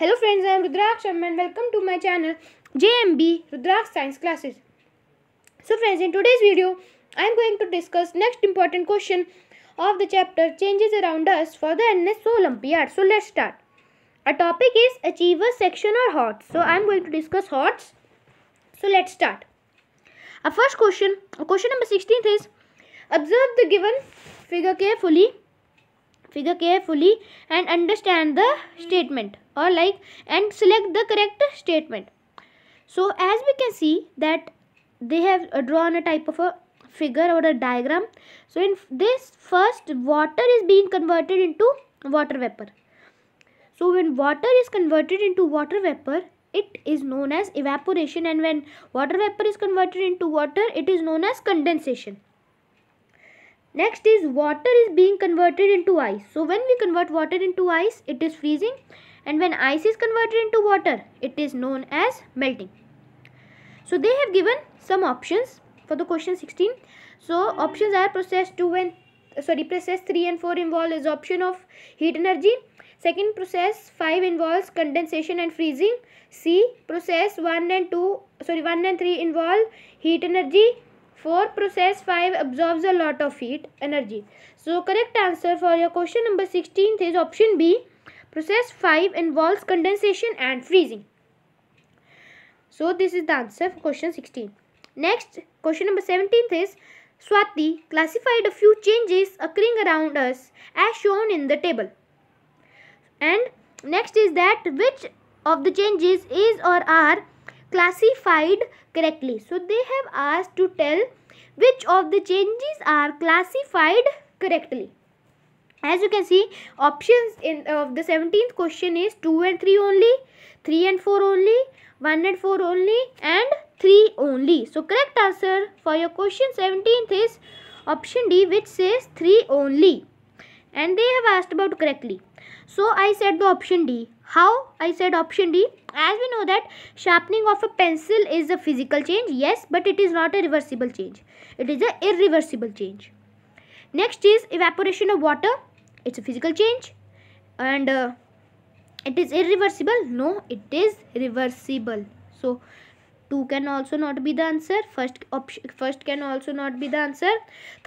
Hello friends, I am Rudraksham and welcome to my channel JMB Rudraksh Science Classes. So friends, in today's video, I am going to discuss next important question of the chapter Changes Around Us for the NS Olympiad. So let's start. Our topic is Achievers section or HOTS. So I am going to discuss HOTS. So let's start. Our first question, question number 16 is Observe the given figure carefully, figure carefully and understand the statement or like and select the correct statement. So as we can see that they have uh, drawn a type of a figure or a diagram. So in this first water is being converted into water vapor. So when water is converted into water vapor it is known as evaporation and when water vapor is converted into water it is known as condensation. Next is water is being converted into ice. So when we convert water into ice it is freezing and when ice is converted into water it is known as melting. So they have given some options for the question 16. So options are process 2 and sorry process 3 and 4 involve absorption of heat energy. Second process 5 involves condensation and freezing. C process 1 and 2 sorry 1 and 3 involve heat energy. 4 process 5 absorbs a lot of heat energy. So correct answer for your question number 16 is option B Process 5 involves condensation and freezing. So this is the answer for question 16. Next, question number 17 is Swati classified a few changes occurring around us as shown in the table. And next is that which of the changes is or are classified correctly. So they have asked to tell which of the changes are classified correctly as you can see options in of uh, the 17th question is 2 and 3 only 3 and 4 only 1 and 4 only and 3 only so correct answer for your question 17th is option d which says 3 only and they have asked about correctly so i said the option d how i said option d as we know that sharpening of a pencil is a physical change yes but it is not a reversible change it is a irreversible change next is evaporation of water it's a physical change and uh, it is irreversible no it is reversible so two can also not be the answer first option first can also not be the answer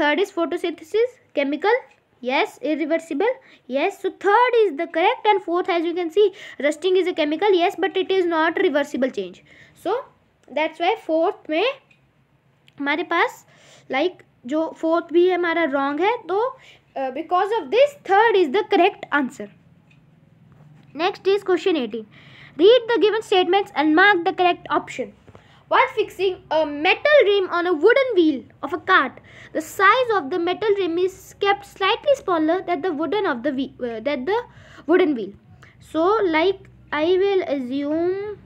third is photosynthesis chemical yes irreversible yes so third is the correct and fourth as you can see rusting is a chemical yes but it is not reversible change so that's why fourth में हमारे पास like जो fourth भी हमारा wrong है तो uh, because of this third is the correct answer next is question 18 read the given statements and mark the correct option while fixing a metal rim on a wooden wheel of a cart the size of the metal rim is kept slightly smaller than the wooden of the wheel, uh, than the wooden wheel so like i will assume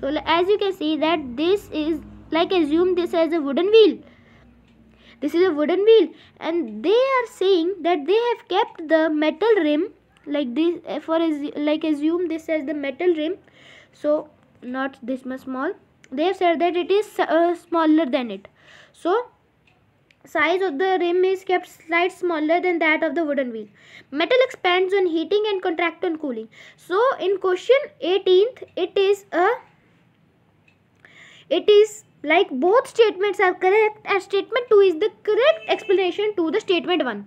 so as you can see that this is like assume this as a wooden wheel this is a wooden wheel and they are saying that they have kept the metal rim like this eh, for like assume this as the metal rim so not this much small they have said that it is uh, smaller than it so size of the rim is kept slightly smaller than that of the wooden wheel. Metal expands on heating and contracts on cooling. So in question 18th, it is a it is like both statements are correct and statement 2 is the correct explanation to the statement 1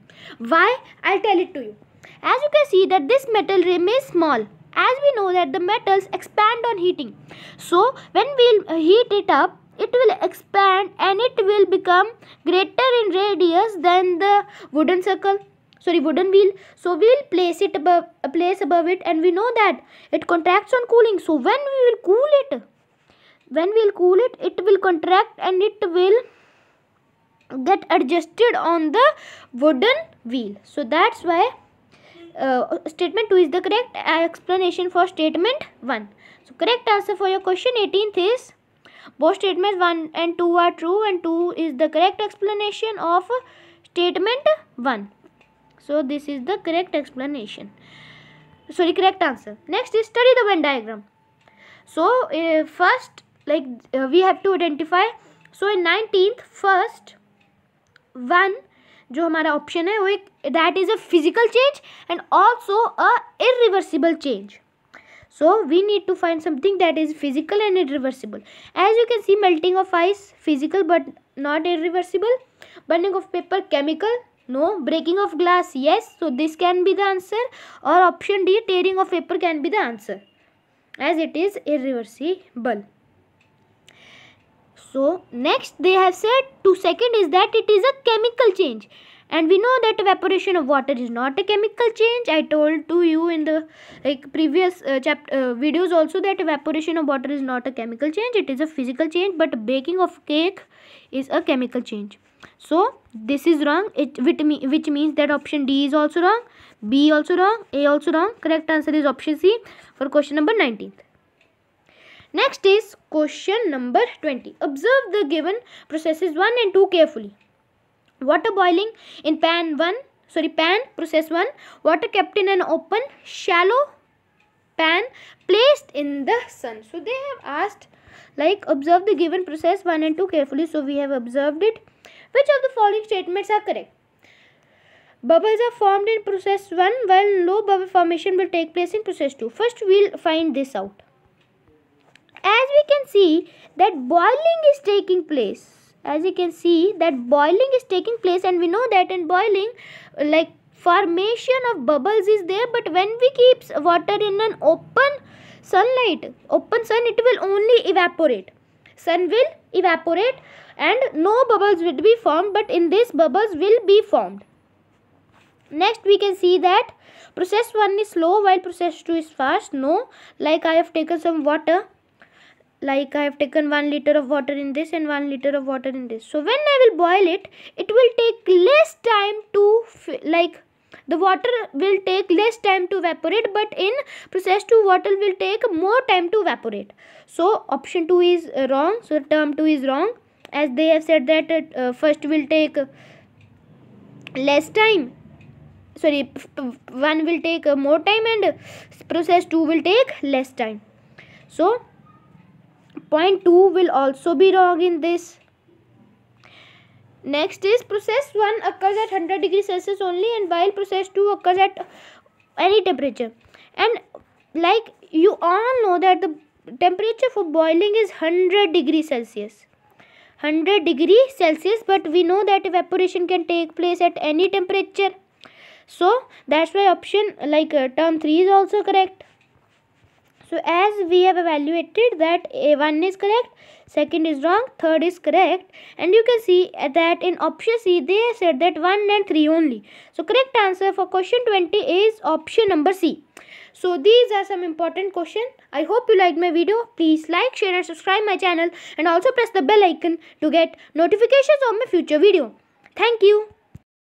why i'll tell it to you as you can see that this metal remains small as we know that the metals expand on heating so when we we'll uh, heat it up it will expand and it will become greater in radius than the wooden circle sorry wooden wheel so we'll place it above uh, place above it and we know that it contracts on cooling so when we will cool it when we'll cool it it will contract and it will get adjusted on the wooden wheel so that's why uh, statement 2 is the correct uh, explanation for statement 1 so correct answer for your question 18th is both statements 1 and 2 are true and 2 is the correct explanation of statement 1 so this is the correct explanation sorry correct answer next is study the venn diagram so uh, first like uh, we have to identify so in 19th first one जो हमारा option है वो एक that is a physical change and also a irreversible change so we need to find something that is physical and reversible as you can see melting of ice physical but not irreversible burning of paper chemical no breaking of glass yes so this can be the answer और option D tearing of paper can be the answer as it is irreversible So next they have said to second is that it is a chemical change and we know that evaporation of water is not a chemical change i told to you in the like previous uh, chapter uh, videos also that evaporation of water is not a chemical change it is a physical change but baking of cake is a chemical change so this is wrong it which, which means that option d is also wrong b also wrong a also wrong correct answer is option c for question number 19 Next is question number 20. Observe the given processes 1 and 2 carefully. Water boiling in pan 1, sorry pan process 1, water kept in an open shallow pan placed in the sun. So they have asked like observe the given process 1 and 2 carefully. So we have observed it. Which of the following statements are correct? Bubbles are formed in process 1 while no bubble formation will take place in process 2. First we will find this out as we can see that boiling is taking place as you can see that boiling is taking place and we know that in boiling like formation of bubbles is there but when we keep water in an open sunlight open sun it will only evaporate sun will evaporate and no bubbles will be formed but in this bubbles will be formed next we can see that process 1 is slow while process 2 is fast no like i have taken some water like I have taken 1 liter of water in this and 1 liter of water in this. So when I will boil it, it will take less time to like the water will take less time to evaporate but in process 2 water will take more time to evaporate. So option 2 is uh, wrong. So term 2 is wrong as they have said that uh, uh first will take less time sorry one will take more time and process 2 will take less time. So Point 2 will also be wrong in this. Next is process 1 occurs at 100 degree Celsius only and while process 2 occurs at any temperature. And like you all know that the temperature for boiling is 100 degree Celsius. 100 degree Celsius but we know that evaporation can take place at any temperature. So that's why option like uh, term 3 is also correct. So as we have evaluated that A1 is correct, second is wrong, third is correct. And you can see that in option C they said that 1 and 3 only. So correct answer for question 20 is option number C. So these are some important questions. I hope you liked my video. Please like, share and subscribe my channel and also press the bell icon to get notifications of my future video. Thank you.